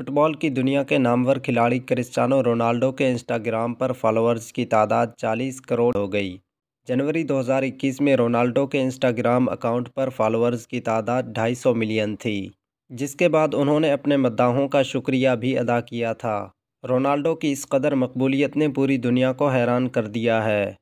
football की दुनिया के नामवर खिलाड़ी क्रिस्टानो रोनाल्डो के इंस्टाग्राम पर फॉलोअर्स की तादाद 40 करोड़ हो गई जनवरी 2021 में रोनाल्डो के इंस्टाग्राम अकाउंट पर फॉलोअर्स की तादाद 250 मिलियन थी जिसके बाद उन्होंने अपने मद्दाहों का शुक्रिया भी अदा किया था रोनाल्डो की इस कदर मकबूलीत ने पूरी दुनिया को हैरान कर दिया है